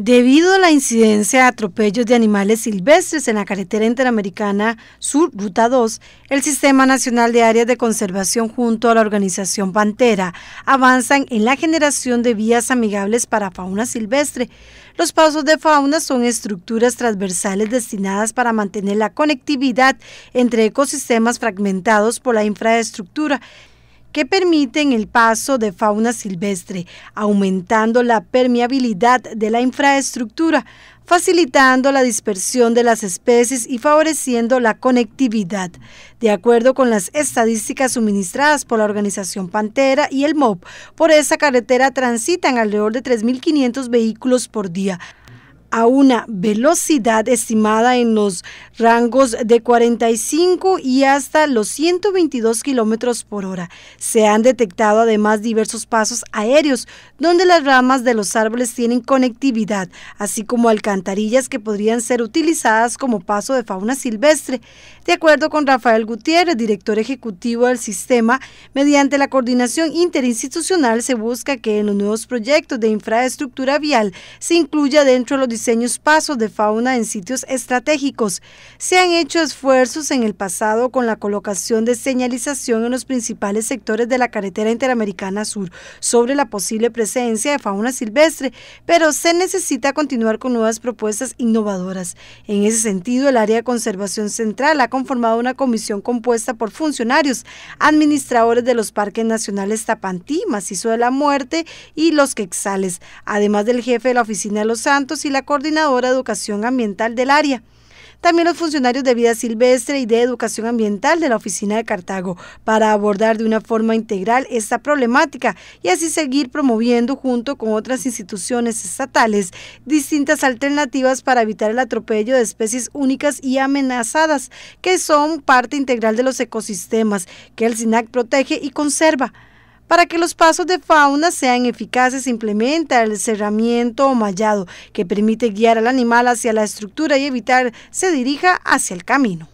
Debido a la incidencia de atropellos de animales silvestres en la carretera interamericana Sur Ruta 2, el Sistema Nacional de Áreas de Conservación junto a la organización Pantera avanzan en la generación de vías amigables para fauna silvestre. Los pasos de fauna son estructuras transversales destinadas para mantener la conectividad entre ecosistemas fragmentados por la infraestructura que permiten el paso de fauna silvestre, aumentando la permeabilidad de la infraestructura, facilitando la dispersión de las especies y favoreciendo la conectividad. De acuerdo con las estadísticas suministradas por la organización Pantera y el MOB, por esa carretera transitan alrededor de 3.500 vehículos por día, a una velocidad estimada en los rangos de 45 y hasta los 122 kilómetros por hora. Se han detectado además diversos pasos aéreos donde las ramas de los árboles tienen conectividad, así como alcantarillas que podrían ser utilizadas como paso de fauna silvestre. De acuerdo con Rafael Gutiérrez, director ejecutivo del sistema, mediante la coordinación interinstitucional se busca que en los nuevos proyectos de infraestructura vial se incluya dentro de los diseños pasos de fauna en sitios estratégicos. Se han hecho esfuerzos en el pasado con la colocación de señalización en los principales sectores de la carretera interamericana sur sobre la posible presencia de fauna silvestre, pero se necesita continuar con nuevas propuestas innovadoras. En ese sentido, el área de conservación central ha conformado una comisión compuesta por funcionarios, administradores de los parques nacionales Tapantí, Macizo de la Muerte y Los Quexales, además del jefe de la Oficina de los Santos y la coordinadora de educación ambiental del área. También los funcionarios de vida silvestre y de educación ambiental de la Oficina de Cartago para abordar de una forma integral esta problemática y así seguir promoviendo junto con otras instituciones estatales distintas alternativas para evitar el atropello de especies únicas y amenazadas que son parte integral de los ecosistemas que el SINAC protege y conserva. Para que los pasos de fauna sean eficaces, se implementa el cerramiento o mallado, que permite guiar al animal hacia la estructura y evitar se dirija hacia el camino.